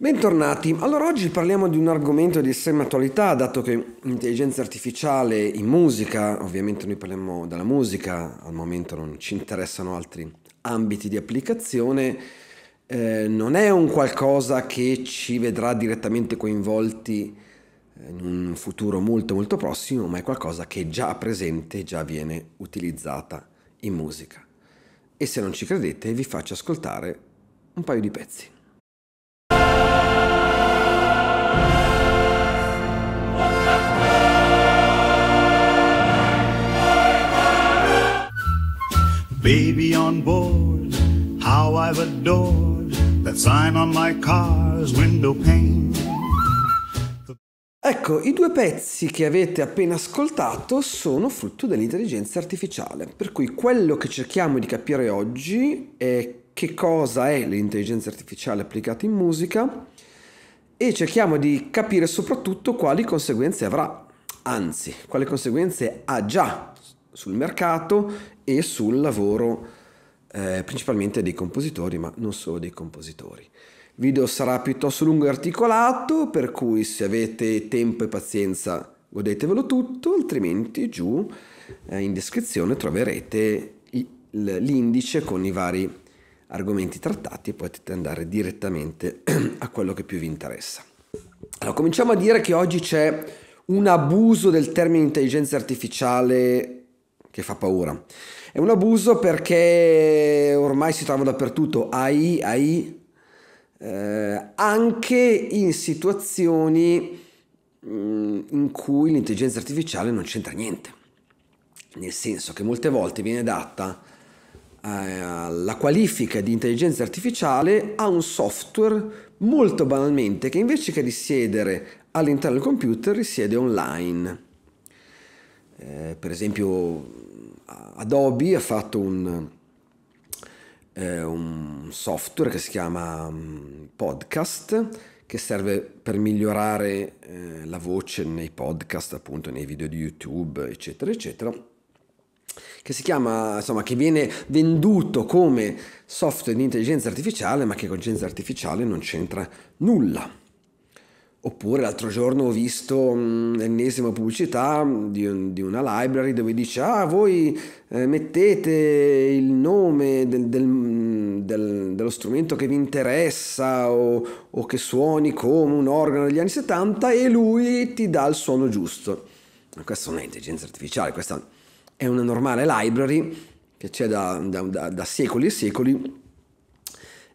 Bentornati, allora oggi parliamo di un argomento di estrema attualità, dato che l'intelligenza artificiale in musica, ovviamente noi parliamo della musica, al momento non ci interessano altri ambiti di applicazione, eh, non è un qualcosa che ci vedrà direttamente coinvolti eh, in un futuro molto molto prossimo, ma è qualcosa che è già presente, già viene utilizzata in musica. E se non ci credete vi faccio ascoltare un paio di pezzi. baby on board. How I've adored that sign on my car's window pane. Ecco, i due pezzi che avete appena ascoltato sono frutto dell'intelligenza artificiale, per cui quello che cerchiamo di capire oggi è che cosa è l'intelligenza artificiale applicata in musica e cerchiamo di capire soprattutto quali conseguenze avrà, anzi, quali conseguenze ha già sul mercato e sul lavoro eh, principalmente dei compositori, ma non solo dei compositori. Il video sarà piuttosto lungo e articolato, per cui se avete tempo e pazienza godetevelo tutto, altrimenti giù eh, in descrizione troverete l'indice con i vari argomenti trattati e potete andare direttamente a quello che più vi interessa. Allora, cominciamo a dire che oggi c'è un abuso del termine intelligenza artificiale che fa paura. È un abuso perché ormai si trova dappertutto AI, AI eh, anche in situazioni mh, mm, in cui l'intelligenza artificiale non c'entra niente. Nel senso che molte volte viene data eh, la qualifica di intelligenza artificiale a un software molto banalmente che invece che risiedere all'interno del computer risiede online. Eh, per esempio Adobe ha fatto un, eh, un software che si chiama mm, Podcast che serve per migliorare eh, la voce nei podcast, appunto nei video di YouTube, eccetera, eccetera, che si chiama, insomma, che viene venduto come software di intelligenza artificiale, ma che con intelligenza artificiale non c'entra nulla. Oppure l'altro giorno ho visto mm, l'ennesima pubblicità di, un, di, una library dove dice ah voi eh, mettete il nome del, del, mm, del, dello strumento che vi interessa o, o, che suoni come un organo degli anni 70 e lui ti dà il suono giusto. Ma questa non è intelligenza artificiale, questa è una normale library che c'è da, da, da, da secoli e secoli.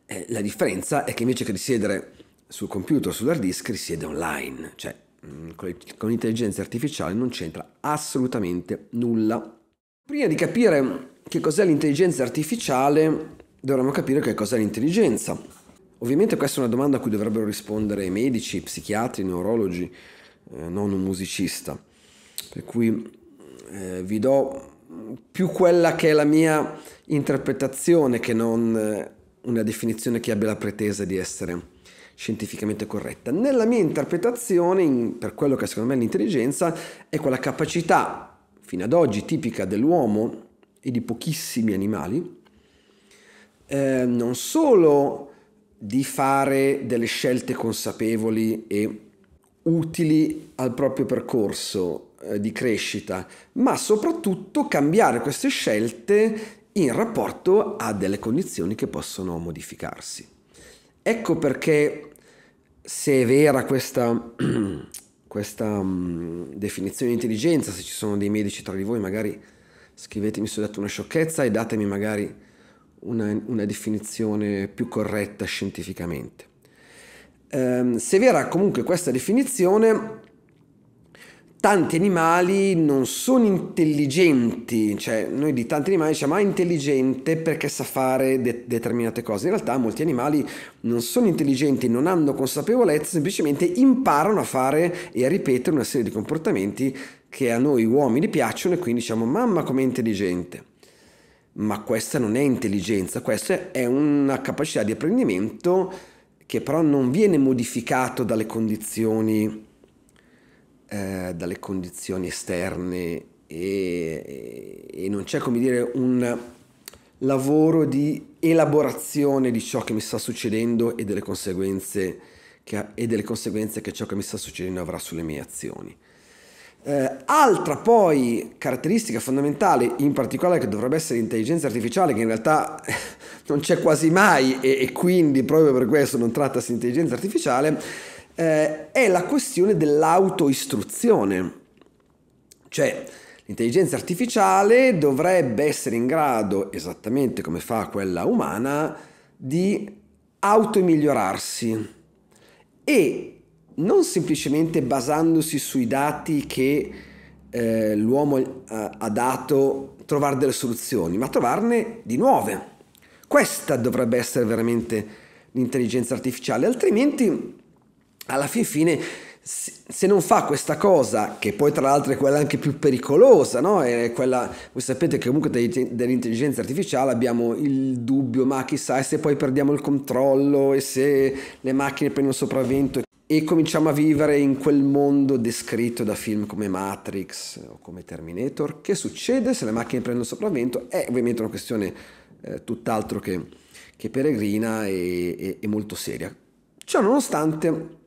Eh, la differenza è che invece che risiedere sul computer, o sull'hard disk, risiede online, cioè mm, con l'intelligenza artificiale non c'entra assolutamente nulla. Prima di capire che cos'è l'intelligenza artificiale, dovremmo capire che cos'è l'intelligenza. Ovviamente questa è una domanda a cui dovrebbero rispondere i medici, i psichiatri, i neurologi, eh, non un musicista. Per cui eh, vi do più quella che è la mia interpretazione che non eh, una definizione che abbia la pretesa di essere scientificamente corretta. Nella mia interpretazione, in, per quello che secondo me l'intelligenza, è quella capacità, fino ad oggi tipica dell'uomo e di pochissimi animali, eh, non solo di fare delle scelte consapevoli e utili al proprio percorso eh, di crescita, ma soprattutto cambiare queste scelte in rapporto a delle condizioni che possono modificarsi. Ecco perché se è vera questa, questa mm, definizione di intelligenza, se ci sono dei medici tra di voi magari scrivetemi se ho detto una sciocchezza e datemi magari una, una definizione più corretta scientificamente. Um, se è vera comunque questa definizione, tanti animali non sono intelligenti, cioè noi di tanti animali diciamo ah, intelligente perché sa fare de- determinate cose, in realtà molti animali non sono intelligenti, non hanno consapevolezza, semplicemente imparano a fare e a ripetere una serie di comportamenti che a noi uomini piacciono e quindi diciamo mamma com'è intelligente. Ma questa non è intelligenza, questa è una capacità di apprendimento che però non viene modificato dalle condizioni eh, dalle condizioni esterne e, e, non c'è come dire un lavoro di elaborazione di ciò che mi sta succedendo e delle conseguenze che, e delle conseguenze che ciò che mi sta succedendo avrà sulle mie azioni. Eh, altra poi caratteristica fondamentale, in particolare che dovrebbe essere l'intelligenza artificiale, che in realtà non c'è quasi mai e, e quindi proprio per questo non trattasi di intelligenza artificiale, eh, è la questione dell'autoistruzione. Cioè, l'intelligenza artificiale dovrebbe essere in grado, esattamente come fa quella umana, di automigliorarsi e non semplicemente basandosi sui dati che eh, l'uomo eh, ha dato trovare delle soluzioni, ma trovarne di nuove. Questa dovrebbe essere veramente l'intelligenza artificiale, altrimenti alla fin fine se non fa questa cosa, che poi tra l'altro è quella anche più pericolosa, no? è quella, voi sapete che comunque dell'intelligenza artificiale abbiamo il dubbio, ma chissà e se poi perdiamo il controllo e se le macchine prendono sopravvento e cominciamo a vivere in quel mondo descritto da film come Matrix o come Terminator, che succede se le macchine prendono sopravvento? È ovviamente una questione eh, tutt'altro che, che, peregrina e, e, e molto seria. Ciò nonostante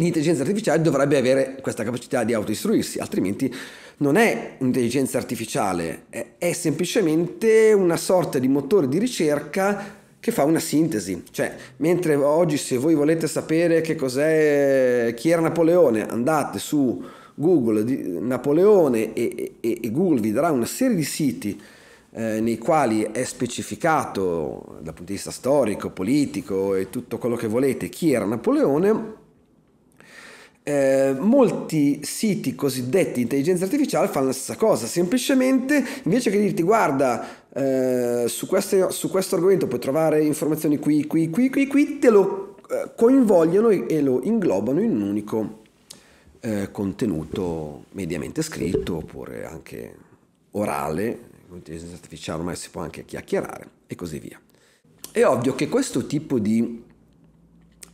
L'intelligenza artificiale dovrebbe avere questa capacità di autoistruirsi, altrimenti non è un'intelligenza artificiale, è, semplicemente una sorta di motore di ricerca che fa una sintesi. Cioè, mentre oggi se voi volete sapere che cos'è, chi era Napoleone, andate su Google Napoleone e, e, e Google vi darà una serie di siti eh, nei quali è specificato dal punto di vista storico, politico e tutto quello che volete chi era Napoleone eh, molti siti cosiddetti intelligenza artificiale fanno la stessa cosa, semplicemente invece che dirti guarda eh, su, questo, su questo argomento puoi trovare informazioni qui, qui, qui, qui, qui, te lo eh, coinvolgono e lo inglobano in un unico eh, contenuto mediamente scritto oppure anche orale, con l'intelligenza artificiale ormai si può anche chiacchierare e così via. È ovvio che questo tipo di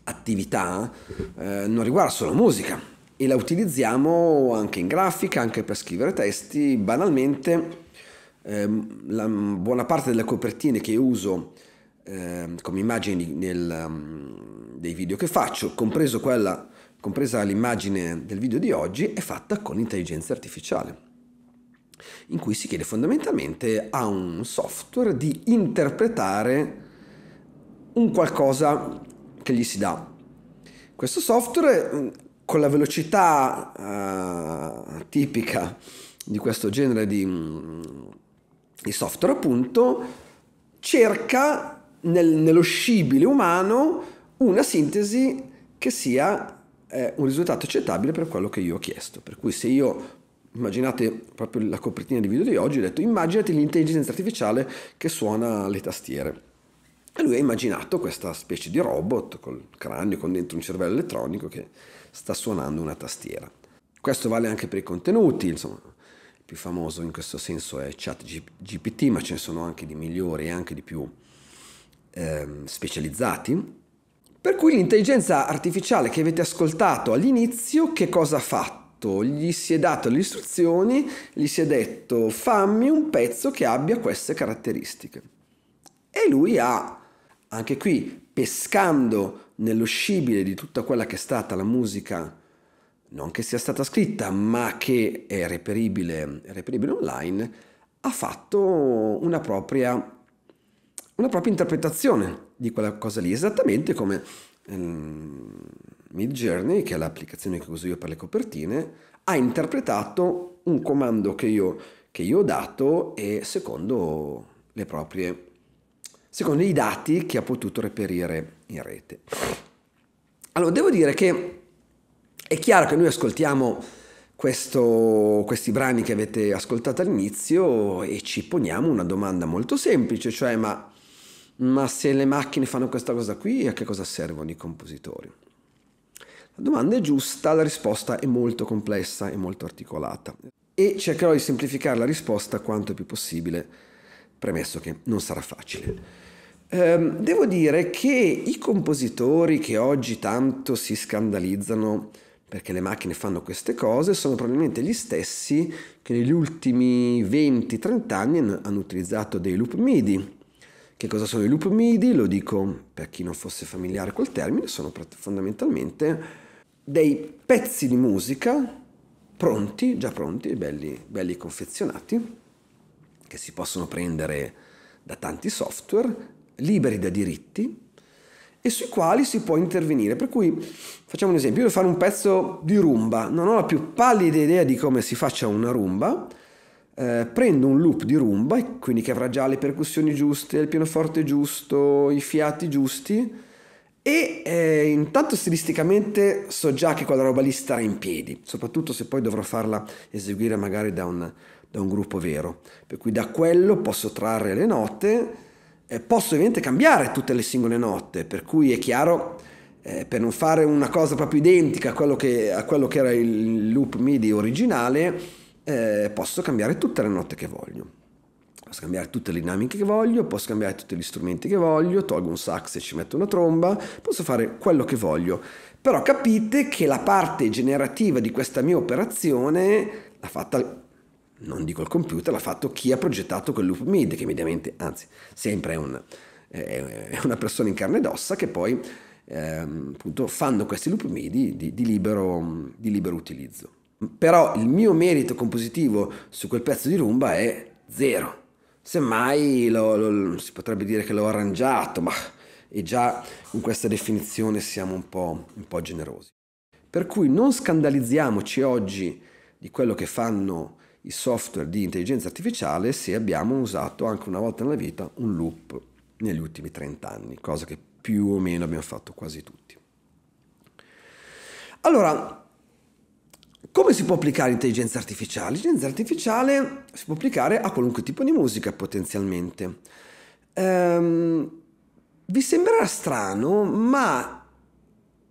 attività eh, non riguarda solo musica e la utilizziamo anche in grafica, anche per scrivere testi. Banalmente, eh, la buona parte delle copertine che uso eh, come immagini nel, um, dei video che faccio, compreso quella, compresa l'immagine del video di oggi, è fatta con intelligenza artificiale in cui si chiede fondamentalmente a un software di interpretare un qualcosa che gli si dà. Questo software mm, con la velocità uh, tipica di questo genere di, mm, di software appunto cerca nel, nello scibile umano una sintesi che sia eh, un risultato accettabile per quello che io ho chiesto. Per cui se io immaginate proprio la copertina di video di oggi, ho detto immaginati l'intelligenza artificiale che suona le tastiere. E lui ha immaginato questa specie di robot col cranio, con dentro un cervello elettronico che sta suonando una tastiera. Questo vale anche per i contenuti, insomma, il più famoso in questo senso è ChatGPT, ma ce ne sono anche di migliori e anche di più eh, specializzati. Per cui l'intelligenza artificiale che avete ascoltato all'inizio, che cosa ha fatto? gli si è dato le istruzioni, gli si è detto fammi un pezzo che abbia queste caratteristiche. E lui ha anche qui pescando nello scibile di tutta quella che è stata la musica, non che sia stata scritta, ma che è reperibile, è reperibile online, ha fatto una propria, una propria, interpretazione di quella cosa lì, esattamente come ehm, Mid Journey, che è l'applicazione che uso io per le copertine, ha interpretato un comando che io, che io ho dato e secondo le proprie secondo i dati che ha potuto reperire in rete. Allora, devo dire che è chiaro che noi ascoltiamo questo, questi brani che avete ascoltato all'inizio e ci poniamo una domanda molto semplice, cioè ma, ma se le macchine fanno questa cosa qui, a che cosa servono i compositori? La domanda è giusta, la risposta è molto complessa e molto articolata e cercherò di semplificare la risposta quanto più possibile, premesso che non sarà facile. Ehm, devo dire che i compositori che oggi tanto si scandalizzano perché le macchine fanno queste cose sono probabilmente gli stessi che negli ultimi 20-30 anni hanno utilizzato dei loop MIDI. Che cosa sono i loop MIDI? Lo dico per chi non fosse familiare col termine, sono fondamentalmente dei pezzi di musica pronti, già pronti, belli, belli confezionati, che si possono prendere da tanti software liberi da diritti e sui quali si può intervenire. Per cui facciamo un esempio, io devo fare un pezzo di rumba, non ho la più pallida idea di come si faccia una rumba, eh, prendo un loop di rumba, quindi che avrà già le percussioni giuste, il pianoforte giusto, i fiati giusti, e eh, intanto stilisticamente so già che quella roba lì starà in piedi, soprattutto se poi dovrò farla eseguire magari da un, da un gruppo vero. Per cui da quello posso trarre le note eh, posso ovviamente cambiare tutte le singole note, per cui è chiaro, eh, per non fare una cosa proprio identica a quello che, a quello che era il loop MIDI originale, eh, posso cambiare tutte le note che voglio. Posso cambiare tutte le dinamiche che voglio, posso cambiare tutti gli strumenti che voglio, tolgo un sax e ci metto una tromba, posso fare quello che voglio. Però capite che la parte generativa di questa mia operazione l'ha fatta non dico il computer, l'ha fatto chi ha progettato quel loop mid, che mediamente, anzi, sempre è, un, è una persona in carne ed ossa che poi ehm, appunto, fanno questi loop midi di, di, libero, di libero utilizzo. Però il mio merito compositivo su quel pezzo di rumba è zero. Semmai lo, lo, si potrebbe dire che l'ho arrangiato, ma e già con questa definizione siamo un po', un po' generosi. Per cui non scandalizziamoci oggi di quello che fanno i software di intelligenza artificiale se abbiamo usato anche una volta nella vita un loop negli ultimi 30 anni, cosa che più o meno abbiamo fatto quasi tutti. Allora, come si può applicare l'intelligenza artificiale? L'intelligenza artificiale si può applicare a qualunque tipo di musica potenzialmente. Ehm, vi sembrerà strano, ma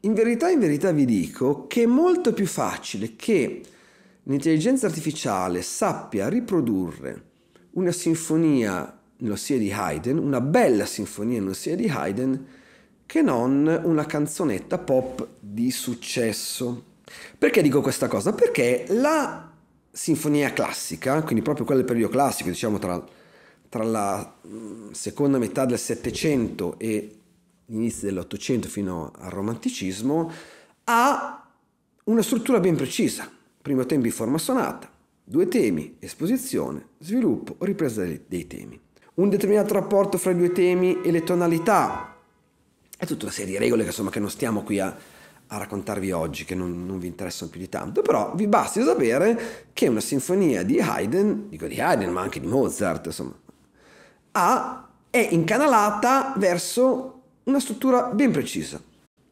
in verità, in verità vi dico che è molto più facile che l'intelligenza artificiale sappia riprodurre una sinfonia nell'ossia di Haydn, una bella sinfonia nell'ossia di Haydn, che non una canzonetta pop di successo. Perché dico questa cosa? Perché la sinfonia classica, quindi proprio quella del periodo classico, diciamo tra, tra la mm, seconda metà del Settecento e l'inizio dell'Ottocento fino al Romanticismo, ha una struttura ben precisa primo tempo in forma sonata, due temi, esposizione, sviluppo, ripresa dei temi. Un determinato rapporto fra i due temi e le tonalità. È tutta una serie di regole che, insomma, che non stiamo qui a, a raccontarvi oggi, che non, non, vi interessano più di tanto, però vi basti sapere che una sinfonia di Haydn, dico di Haydn ma anche di Mozart, insomma, ha, è incanalata verso una struttura ben precisa.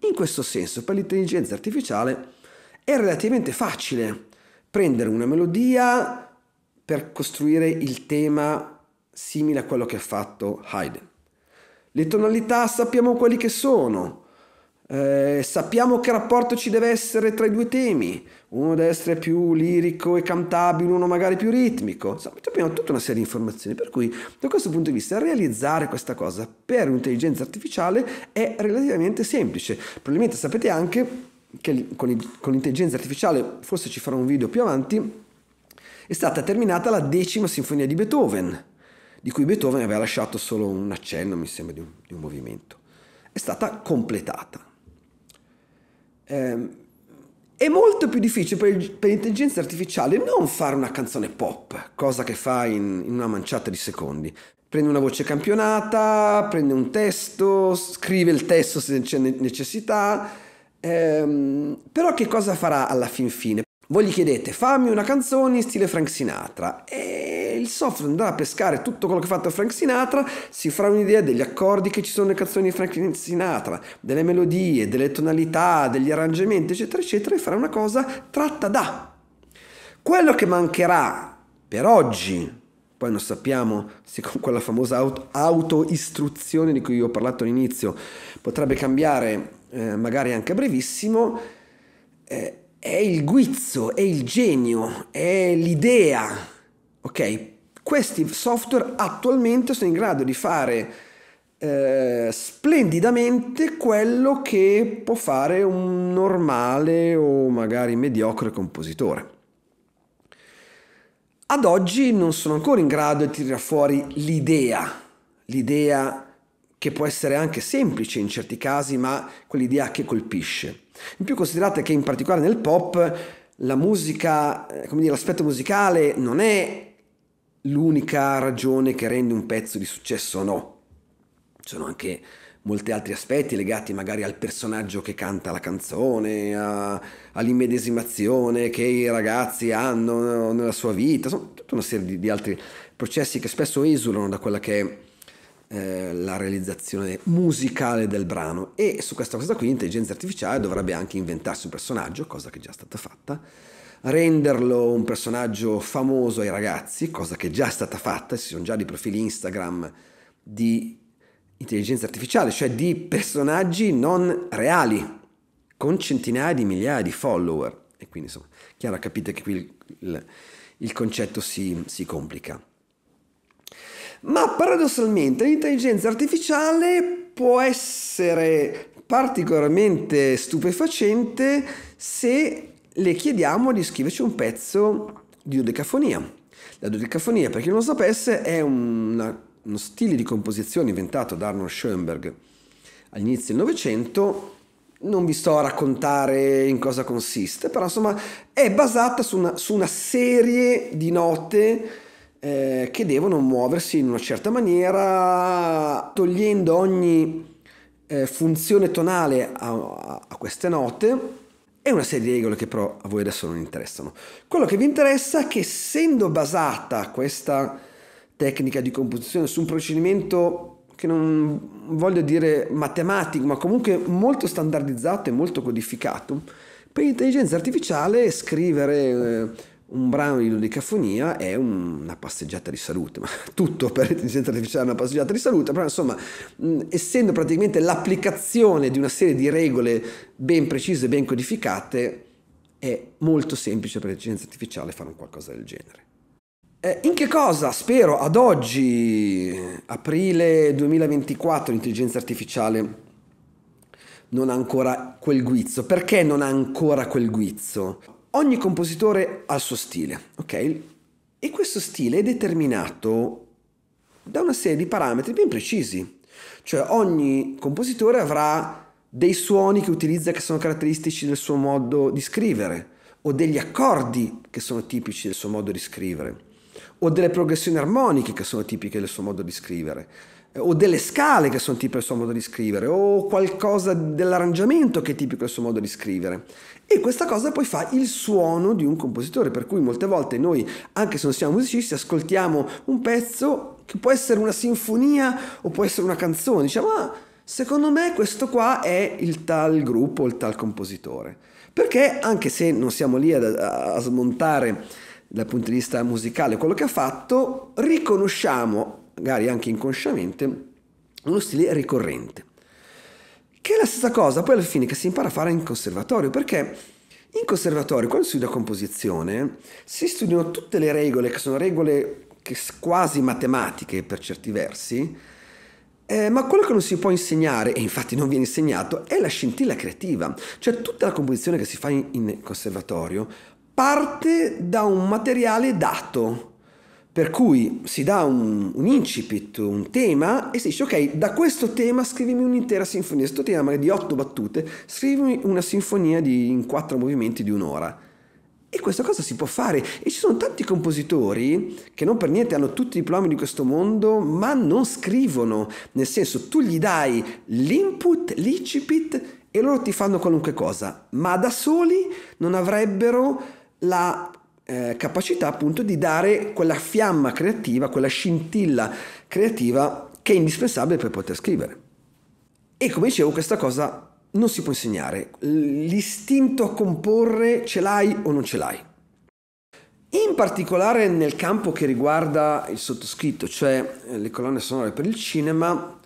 In questo senso, per l'intelligenza artificiale, è relativamente facile prendere una melodia per costruire il tema simile a quello che ha fatto Haydn. Le tonalità sappiamo quali che sono, eh, sappiamo che rapporto ci deve essere tra i due temi, uno deve essere più lirico e cantabile, uno magari più ritmico, insomma abbiamo tutta una serie di informazioni, per cui da questo punto di vista realizzare questa cosa per un'intelligenza artificiale è relativamente semplice. Probabilmente sapete anche che con l'intelligenza artificiale, forse ci farò un video più avanti, è stata terminata la decima sinfonia di Beethoven, di cui Beethoven aveva lasciato solo un accenno, mi sembra, di un, di un movimento. È stata completata. Eh, è molto più difficile per, il, per, l'intelligenza artificiale non fare una canzone pop, cosa che fa in, in, una manciata di secondi. Prende una voce campionata, prende un testo, scrive il testo se c'è necessità, Ehm, però che cosa farà alla fin fine? Voi gli chiedete fammi una canzone in stile Frank Sinatra e il software andrà a pescare tutto quello che ha fatto Frank Sinatra, si farà un'idea degli accordi che ci sono nelle canzoni di Frank Sinatra, delle melodie, delle tonalità, degli arrangiamenti, eccetera, eccetera, e farà una cosa tratta da. Quello che mancherà per oggi, poi non sappiamo se con quella famosa auto- autoistruzione di cui ho parlato all'inizio potrebbe cambiare eh, magari anche brevissimo, eh, è il guizzo, è il genio, è l'idea. Ok? Questi software attualmente sono in grado di fare eh, splendidamente quello che può fare un normale o magari mediocre compositore. Ad oggi non sono ancora in grado di tirare fuori l'idea, l'idea che può essere anche semplice in certi casi, ma quell'idea che colpisce. In più considerate che in particolare nel pop la musica, eh, come dire, l'aspetto musicale non è l'unica ragione che rende un pezzo di successo o no. Ci sono anche molti altri aspetti legati magari al personaggio che canta la canzone, a, all'immedesimazione che i ragazzi hanno nella sua vita, insomma, tutta una serie di, di altri processi che spesso esulano da quella che è eh, la realizzazione musicale del brano e su questa cosa qui l'intelligenza artificiale dovrebbe anche inventarsi un personaggio, cosa che è già stata fatta, renderlo un personaggio famoso ai ragazzi, cosa che è già stata fatta, ci sono già dei profili Instagram di intelligenza artificiale, cioè di personaggi non reali, con centinaia di migliaia di follower. E quindi insomma, chiaro capite che qui il, il, il concetto si, si complica. Ma paradossalmente l'intelligenza artificiale può essere particolarmente stupefacente se le chiediamo di scriverci un pezzo di dodecafonia. La dodecafonia, per chi non lo sapesse, è una, uno stile di composizione inventato da Arnold Schoenberg all'inizio del Novecento. Non vi sto a raccontare in cosa consiste, però insomma è basata su una, su una serie di note eh, che devono muoversi in una certa maniera, togliendo ogni eh, funzione tonale a, a queste note e una serie di regole che però a voi adesso non interessano. Quello che vi interessa è che essendo basata questa tecnica di composizione su un procedimento che non voglio dire matematico, ma comunque molto standardizzato e molto codificato, per l'intelligenza artificiale scrivere eh, un brano di ludicafonia è una passeggiata di salute, ma tutto per l'intelligenza artificiale è una passeggiata di salute, però insomma, essendo praticamente l'applicazione di una serie di regole ben precise, ben codificate, è molto semplice per l'intelligenza artificiale fare un qualcosa del genere. Eh, in che cosa, spero, ad oggi, aprile 2024, l'intelligenza artificiale non ha ancora quel guizzo? Perché non ha ancora quel guizzo? Ogni compositore ha il suo stile, ok? E questo stile è determinato da una serie di parametri ben precisi. Cioè ogni compositore avrà dei suoni che utilizza che sono caratteristici del suo modo di scrivere, o degli accordi che sono tipici del suo modo di scrivere, o delle progressioni armoniche che sono tipiche del suo modo di scrivere, eh, o delle scale che sono tipiche del suo modo di scrivere, o qualcosa dell'arrangiamento che è tipico del suo modo di scrivere e questa cosa poi fa il suono di un compositore, per cui molte volte noi, anche se non siamo musicisti, ascoltiamo un pezzo che può essere una sinfonia o può essere una canzone, diciamo, ah, secondo me questo qua è il tal gruppo, il tal compositore. Perché anche se non siamo lì a, a, a smontare dal punto di vista musicale quello che ha fatto, riconosciamo, magari anche inconsciamente, uno stile ricorrente. Che è la stessa cosa poi alla fine che si impara a fare in conservatorio, perché in conservatorio quando si studia composizione si studiano tutte le regole, che sono regole che quasi matematiche per certi versi, eh, ma quello che non si può insegnare, e infatti non viene insegnato, è la scintilla creativa. Cioè tutta la composizione che si fa in, in conservatorio parte da un materiale dato, per cui si dà un, un, incipit, un tema e si dice ok, da questo tema scrivimi un'intera sinfonia, questo tema è di otto battute, scrivimi una sinfonia di, in quattro movimenti di un'ora. E questa cosa si può fare e ci sono tanti compositori che non per niente hanno tutti i diplomi di questo mondo ma non scrivono, nel senso tu gli dai l'input, l'incipit e loro ti fanno qualunque cosa, ma da soli non avrebbero la eh, capacità appunto di dare quella fiamma creativa, quella scintilla creativa che è indispensabile per poter scrivere. E come dicevo, questa cosa non si può insegnare. L'istinto a comporre ce l'hai o non ce l'hai. In particolare nel campo che riguarda il sottoscritto, cioè eh, le colonne sonore per il cinema,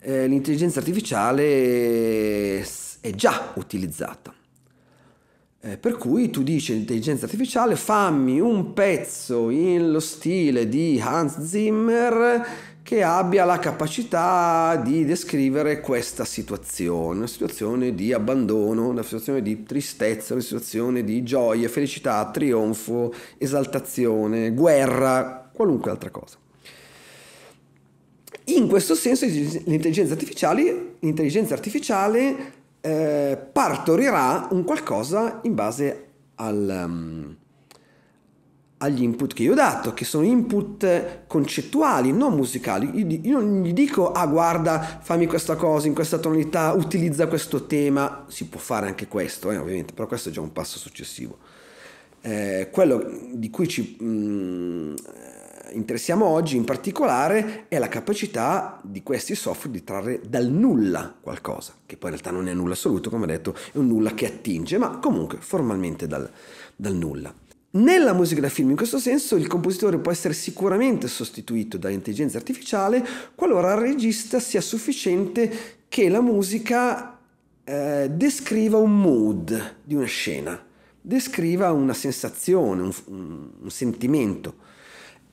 eh, l'intelligenza artificiale è già utilizzata. Eh, per cui tu dici all'intelligenza artificiale fammi un pezzo in lo stile di Hans Zimmer che abbia la capacità di descrivere questa situazione, una situazione di abbandono, una situazione di tristezza, una situazione di gioia, felicità, trionfo, esaltazione, guerra, qualunque altra cosa. In questo senso l'intelligenza artificiale, l'intelligenza artificiale eh, partorirà un qualcosa in base al, um, agli input che io ho dato, che sono input concettuali, non musicali. Io, non gli dico, ah guarda, fammi questa cosa in questa tonalità, utilizza questo tema, si può fare anche questo, eh, ovviamente, però questo è già un passo successivo. Eh, quello di cui ci... Mm, interessiamo oggi in particolare è la capacità di questi software di trarre dal nulla qualcosa, che poi in realtà non è nulla assoluto, come ho detto, è un nulla che attinge, ma comunque formalmente dal, dal nulla. Nella musica da film, in questo senso, il compositore può essere sicuramente sostituito dall'intelligenza artificiale qualora il regista sia sufficiente che la musica eh, descriva un mood di una scena, descriva una sensazione, un, un, un sentimento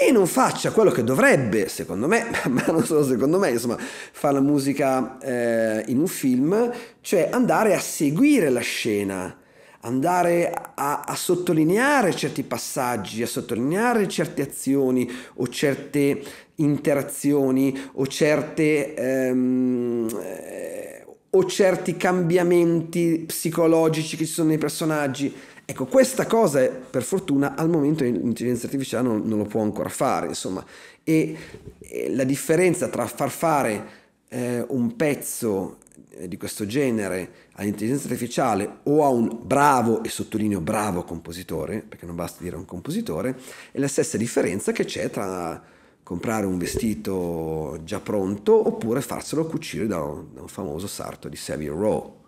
e non faccia quello che dovrebbe, secondo me, ma non solo secondo me, insomma, fa la musica eh, in un film, cioè andare a seguire la scena, andare a, a, sottolineare certi passaggi, a sottolineare certe azioni o certe interazioni o, certe, ehm, eh, o certi cambiamenti psicologici che ci sono nei personaggi Ecco, questa cosa per fortuna al momento l'intelligenza artificiale non, non lo può ancora fare, insomma, e, e la differenza tra far fare eh, un pezzo eh, di questo genere all'intelligenza artificiale o a un bravo, e sottolineo bravo compositore, perché non basta dire un compositore, è la stessa differenza che c'è tra comprare un vestito già pronto oppure farselo cucire da un, da un famoso sarto di Savile Row.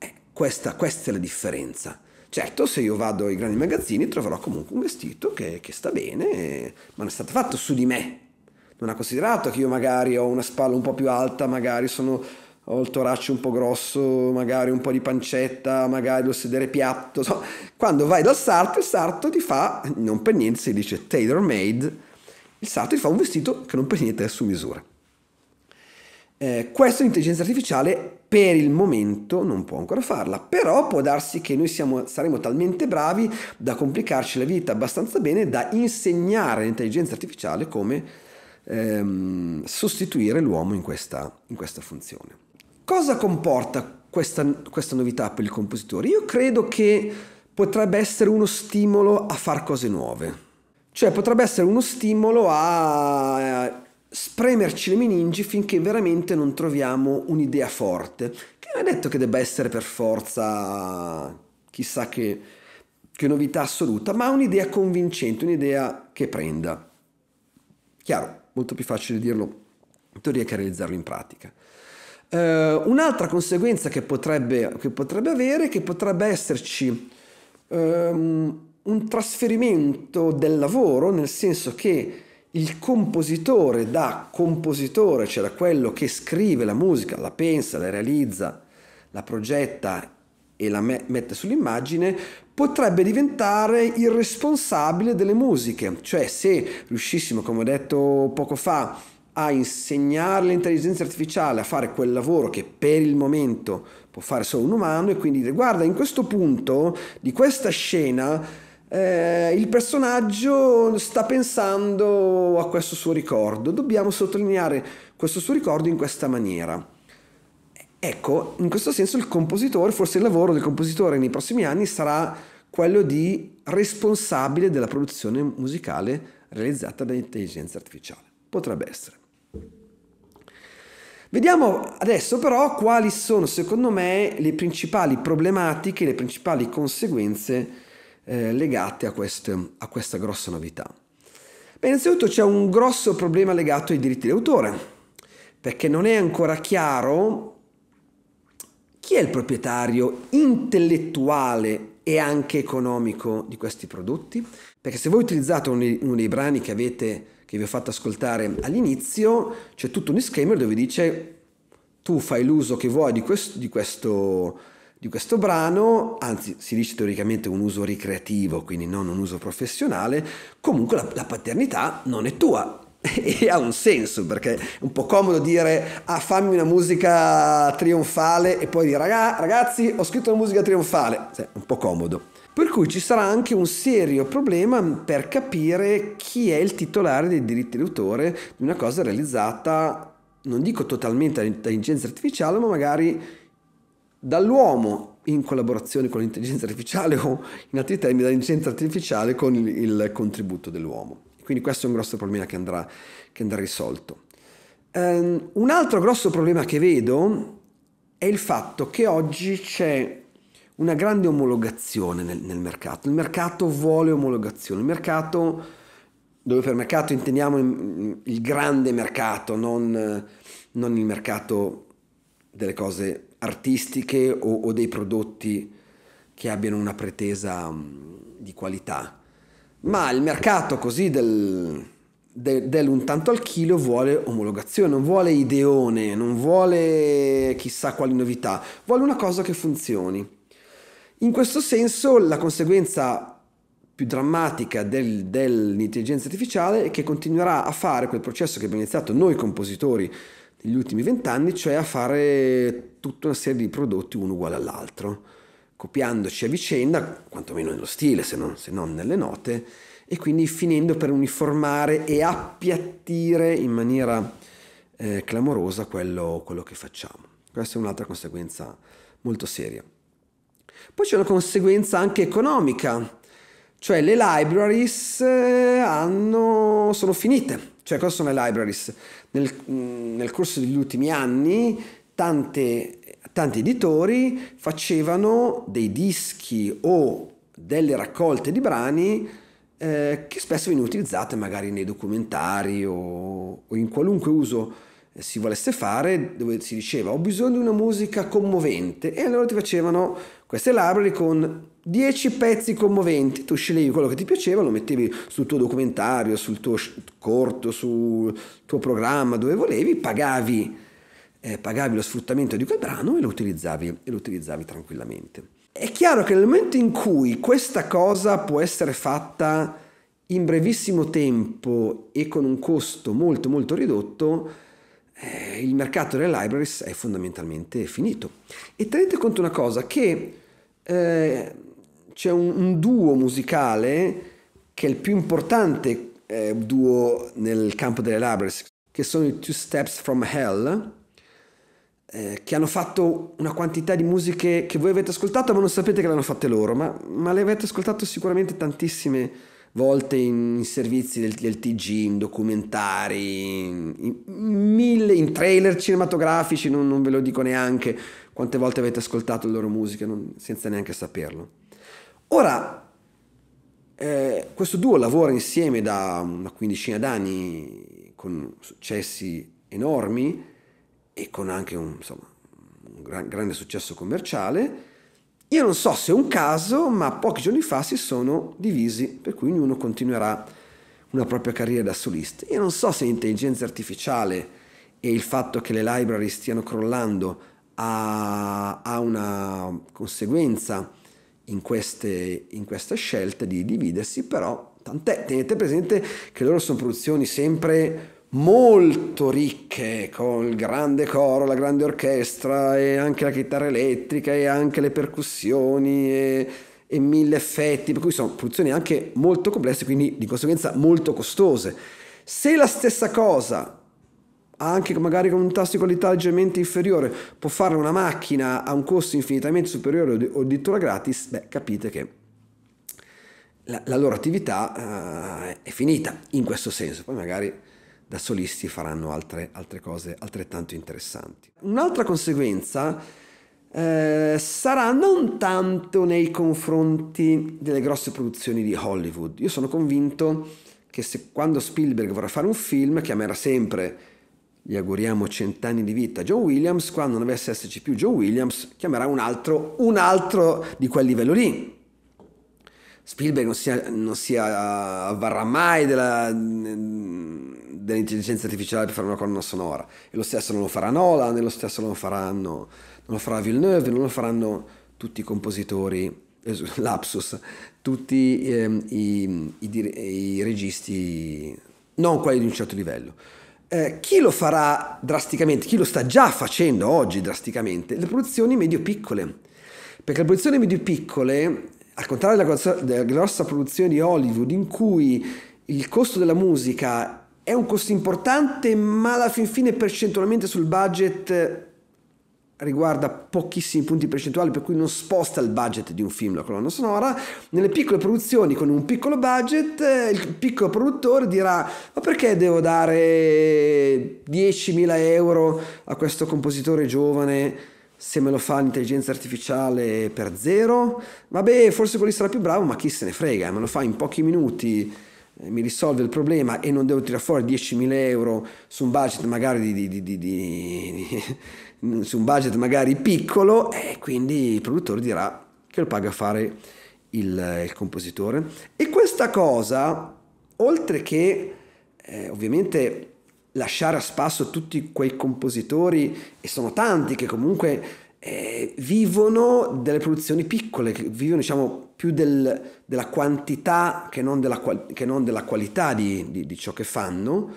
Eh, questa, questa è la differenza Certo, se io vado ai grandi magazzini troverò comunque un vestito che, che sta bene, ma non è stato fatto su di me. Non ha considerato che io magari ho una spalla un po' più alta, magari sono, ho il torace un po' grosso, magari un po' di pancetta, magari devo sedere piatto. So, quando vai dal sarto, il sarto ti fa, non per niente, si dice tailor made, il sarto ti fa un vestito che non per niente è su misura. Eh, questo l'intelligenza artificiale per il momento non può ancora farla, però può darsi che noi siamo, saremo talmente bravi da complicarci la vita abbastanza bene da insegnare all'intelligenza artificiale come ehm, sostituire l'uomo in questa, in questa, funzione. Cosa comporta questa, questa novità per il compositore? Io credo che potrebbe essere uno stimolo a fare cose nuove, cioè potrebbe essere uno stimolo a spremerci le meningi finché veramente non troviamo un'idea forte, che non è detto che debba essere per forza chissà che, che novità assoluta, ma un'idea convincente, un'idea che prenda. Chiaro, molto più facile dirlo in teoria che realizzarlo in pratica. Uh, un'altra conseguenza che potrebbe, che potrebbe, avere è che potrebbe esserci um, un trasferimento del lavoro, nel senso che il compositore da compositore, cioè da quello che scrive la musica, la pensa, la realizza, la progetta e la mette sull'immagine, potrebbe diventare il responsabile delle musiche. Cioè se riuscissimo, come ho detto poco fa, a insegnare l'intelligenza artificiale a fare quel lavoro che per il momento può fare solo un umano e quindi dire guarda in questo punto di questa scena eh, il personaggio sta pensando a questo suo ricordo, dobbiamo sottolineare questo suo ricordo in questa maniera. Ecco, in questo senso il compositore, forse il lavoro del compositore nei prossimi anni sarà quello di responsabile della produzione musicale realizzata dall'intelligenza artificiale. Potrebbe essere. Vediamo adesso però quali sono secondo me le principali problematiche, le principali conseguenze eh, legate a, queste, a, questa grossa novità. Beh, innanzitutto c'è un grosso problema legato ai diritti d'autore, perché non è ancora chiaro chi è il proprietario intellettuale e anche economico di questi prodotti, perché se voi utilizzate uno dei brani che, avete, che vi ho fatto ascoltare all'inizio, c'è tutto un disclaimer dove dice tu fai l'uso che vuoi di questo, di questo di questo brano, anzi si dice teoricamente un uso ricreativo, quindi non un uso professionale, comunque la, la paternità non è tua, e ha un senso perché è un po' comodo dire ah fammi una musica trionfale e poi dire ragazzi ho scritto una musica trionfale cioè, un po' comodo per cui ci sarà anche un serio problema per capire chi è il titolare dei diritti d'autore di una cosa realizzata non dico totalmente all'intelligenza artificiale ma magari dall'uomo in collaborazione con l'intelligenza artificiale o in altri termini dall'intelligenza artificiale con il, il contributo dell'uomo. Quindi questo è un grosso problema che andrà, che andrà risolto. Um, un altro grosso problema che vedo è il fatto che oggi c'è una grande omologazione nel, nel mercato. Il mercato vuole omologazione. Il mercato, dove per mercato intendiamo il, il grande mercato, non, non il mercato delle cose artistiche o, o dei prodotti che abbiano una pretesa mm, di qualità. Ma il mercato così del, de, dell'un tanto al chilo vuole omologazione, non vuole ideone, non vuole chissà quali novità, vuole una cosa che funzioni. In questo senso la conseguenza più drammatica del, dell'intelligenza artificiale è che continuerà a fare quel processo che abbiamo iniziato noi compositori negli ultimi vent'anni, cioè a fare tutta una serie di prodotti uno uguale all'altro, copiandoci a vicenda, quantomeno nello stile, se non, se non nelle note, e quindi finendo per uniformare e appiattire in maniera eh, clamorosa quello, quello che facciamo. Questa è un'altra conseguenza molto seria. Poi c'è una conseguenza anche economica cioè le libraries eh, hanno, sono finite. Cioè cosa sono le libraries? Nel, mm, nel corso degli ultimi anni tante, tanti editori facevano dei dischi o delle raccolte di brani eh, che spesso venivano utilizzate magari nei documentari o, o in qualunque uso eh, si volesse fare, dove si diceva ho bisogno di una musica commovente e allora ti facevano queste library con 10 pezzi commoventi, tu sceglievi quello che ti piaceva, lo mettevi sul tuo documentario, sul tuo corto, sul tuo programma, dove volevi, pagavi, eh, pagavi lo sfruttamento di quel brano e lo, utilizzavi, e lo utilizzavi tranquillamente. È chiaro che nel momento in cui questa cosa può essere fatta in brevissimo tempo e con un costo molto molto ridotto, eh, il mercato delle libraries è fondamentalmente finito. E tenete conto una cosa che... Eh, c'è un, un duo musicale che è il più importante eh, duo nel campo delle Labras, che sono i Two Steps from Hell, eh, che hanno fatto una quantità di musiche che voi avete ascoltato ma non sapete che le hanno fatte loro, ma, ma, le avete ascoltate sicuramente tantissime volte in, in servizi del, del, TG, in documentari, in, in, mille, in trailer cinematografici, non, non, ve lo dico neanche quante volte avete ascoltato le loro musiche non, senza neanche saperlo. Ora, eh, questo duo lavora insieme da una quindicina d'anni con successi enormi e con anche un, insomma, un gran, grande successo commerciale. Io non so se è un caso, ma pochi giorni fa si sono divisi, per cui ognuno continuerà una propria carriera da solista. Io non so se l'intelligenza artificiale e il fatto che le library stiano crollando ha, ha una conseguenza in queste, in queste scelte di dividersi, però tant'è, tenete presente che loro sono produzioni sempre molto ricche con il grande coro, la grande orchestra e anche la chitarra elettrica e anche le percussioni e, e mille effetti, per cui sono produzioni anche molto complesse, quindi di conseguenza molto costose. Se la stessa cosa anche magari con un tasso di qualità leggermente inferiore, può fare una macchina a un costo infinitamente superiore o addirittura gratis, beh, capite che la, la loro attività uh, è finita in questo senso. Poi magari da solisti faranno altre, altre cose altrettanto interessanti. Un'altra conseguenza eh, sarà non tanto nei confronti delle grosse produzioni di Hollywood. Io sono convinto che se quando Spielberg vorrà fare un film, chiamerà sempre gli auguriamo cent'anni di vita John Williams, quando non avesse esserci più John Williams, chiamerà un altro, un altro di quel livello lì. Spielberg non si, non si avvarrà mai della, dell'intelligenza artificiale per fare una colonna sonora. E lo stesso non lo farà Nolan, e lo stesso non lo faranno, non lo farà Villeneuve, non lo faranno tutti i compositori, eh, lapsus, tutti eh, i, i, i registi, non quelli di un certo livello eh, chi lo farà drasticamente, chi lo sta già facendo oggi drasticamente? Le produzioni medio-piccole. Perché le produzioni medio-piccole, al contrario della grossa, della grossa produzione di Hollywood, in cui il costo della musica è un costo importante, ma alla fin fine percentualmente sul budget riguarda pochissimi punti percentuali per cui non sposta il budget di un film la colonna sonora nelle piccole produzioni con un piccolo budget eh, il piccolo produttore dirà ma perché devo dare 10.000 euro a questo compositore giovane se me lo fa l'intelligenza artificiale per zero vabbè forse quelli sarà più bravo ma chi se ne frega eh, me lo fa in pochi minuti eh, mi risolve il problema e non devo tirare fuori 10.000 euro su un budget magari di, di, di, su un budget magari piccolo e quindi il produttore dirà che lo paga a fare il, il compositore e questa cosa oltre che eh, ovviamente lasciare a spasso tutti quei compositori e sono tanti che comunque eh, vivono delle produzioni piccole che vivono diciamo più del, della quantità che non della, che non della qualità di, di, di ciò che fanno,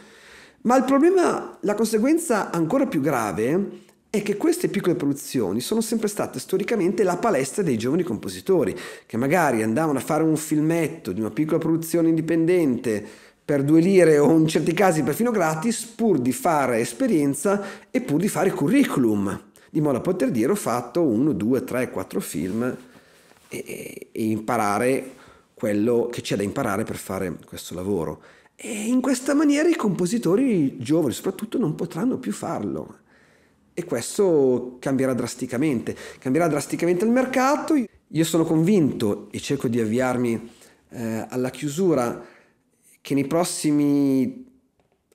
ma il problema, la conseguenza ancora più grave è che queste piccole produzioni sono sempre state storicamente la palestra dei giovani compositori, che magari andavano a fare un filmetto di una piccola produzione indipendente per due lire o in certi casi perfino gratis, pur di fare esperienza e pur di fare curriculum, di modo da poter dire ho fatto uno, due, tre, quattro film e, e imparare quello che c'è da imparare per fare questo lavoro. E in questa maniera i compositori giovani soprattutto non potranno più farlo. E questo cambierà drasticamente, cambierà drasticamente il mercato. Io sono convinto e cerco di avviarmi eh, alla chiusura che nei prossimi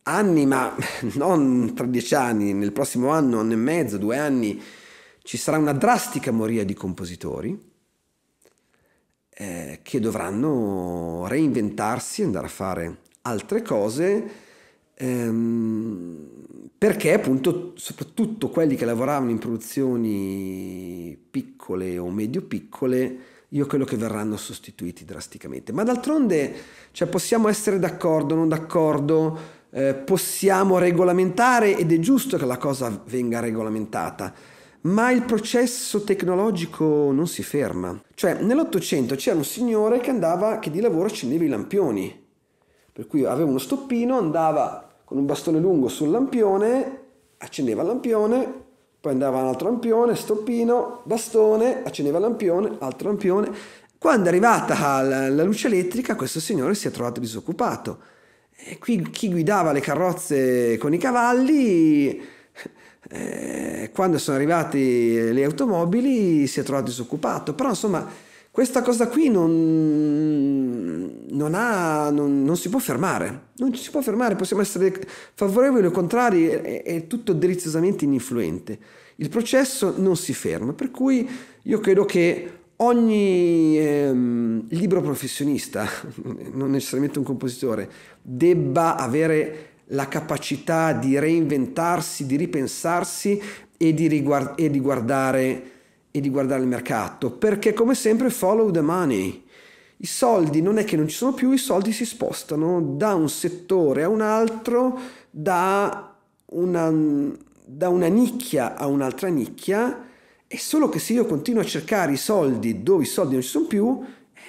anni, ma non tra dieci anni, nel prossimo anno, anno e mezzo, due anni, ci sarà una drastica moria di compositori eh, che dovranno reinventarsi, andare a fare altre cose, ehm, perché appunto soprattutto quelli che lavoravano in produzioni piccole o medio piccole, io credo che verranno sostituiti drasticamente. Ma d'altronde cioè, possiamo essere d'accordo, non d'accordo, eh, possiamo regolamentare ed è giusto che la cosa venga regolamentata ma il processo tecnologico non si ferma. Cioè, nell'Ottocento c'era un signore che andava, che di lavoro accendeva i lampioni. Per cui aveva uno stoppino, andava con un bastone lungo sul lampione, accendeva il lampione, poi andava un altro lampione, stoppino, bastone, accendeva il lampione, altro lampione. Quando è arrivata la, la luce elettrica, questo signore si è trovato disoccupato. E qui chi guidava le carrozze con i cavalli eh, quando sono arrivate le automobili si è trovato disoccupato, però insomma questa cosa qui non, non, ha, non, non si può fermare, non ci si può fermare, possiamo essere favorevoli o contrari, è, è tutto deliziosamente ininfluente. Il processo non si ferma, per cui io credo che ogni ehm, libro professionista, non necessariamente un compositore, debba avere la capacità di reinventarsi, di ripensarsi e di, riguard- e di, guardare, e di guardare il mercato. Perché come sempre follow the money. I soldi non è che non ci sono più, i soldi si spostano da un settore a un altro, da una, da una nicchia a un'altra nicchia. E solo che se io continuo a cercare i soldi dove i soldi non ci sono più,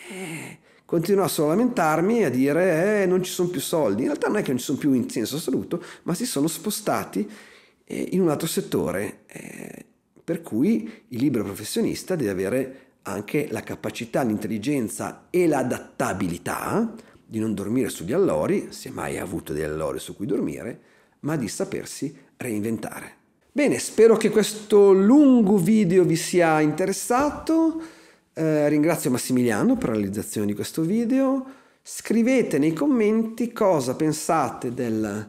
eh, continuò solo a lamentarmi e a dire eh, non ci sono più soldi. In realtà non è che non ci sono più in senso assoluto, ma si sono spostati eh, in un altro settore, eh, per cui il libero professionista deve avere anche la capacità, l'intelligenza e l'adattabilità di non dormire sugli allori, se mai ha avuto degli allori su cui dormire, ma di sapersi reinventare. Bene, spero che questo lungo video vi sia interessato. Eh, ringrazio Massimiliano per la realizzazione di questo video. Scrivete nei commenti cosa pensate del,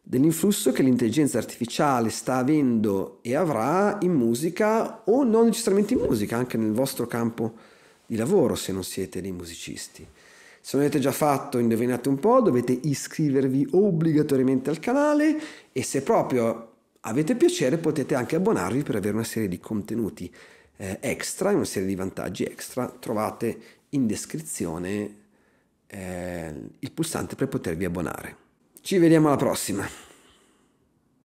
dell'influsso che l'intelligenza artificiale sta avendo e avrà in musica o non necessariamente in musica, anche nel vostro campo di lavoro se non siete dei musicisti. Se non avete già fatto, indovinate un po', dovete iscrivervi obbligatoriamente al canale e se proprio avete piacere potete anche abbonarvi per avere una serie di contenuti eh, extra, una serie di vantaggi extra, trovate in descrizione eh, il pulsante per potervi abbonare. Ci vediamo alla prossima!